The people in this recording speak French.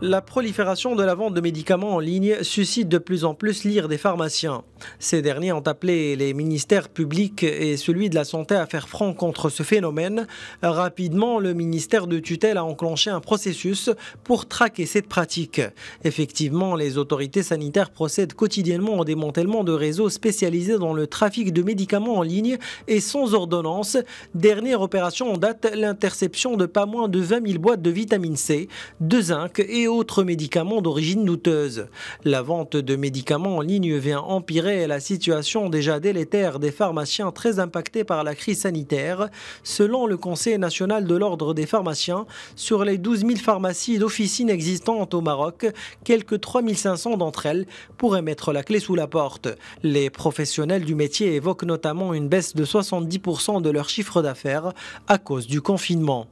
La prolifération de la vente de médicaments en ligne suscite de plus en plus l'ire des pharmaciens. Ces derniers ont appelé les ministères publics et celui de la santé à faire front contre ce phénomène. Rapidement, le ministère de tutelle a enclenché un processus pour traquer cette pratique. Effectivement, les autorités sanitaires procèdent quotidiennement au démantèlement de réseaux spécialisés dans le trafic de médicaments en ligne et sans ordonnance. Dernière opération en date, l'interception de pas moins de 20 000 boîtes de vitamine C, de zinc et autres médicaments d'origine douteuse. La vente de médicaments en ligne vient empirer la situation déjà délétère des pharmaciens très impactés par la crise sanitaire. Selon le Conseil national de l'ordre des pharmaciens, sur les 12 000 pharmacies et d'officines existantes au Maroc, quelques 3 500 d'entre elles pourraient mettre la clé sous la porte. Les professionnels du métier évoquent notamment une baisse de 70% de leur chiffre d'affaires à cause du confinement.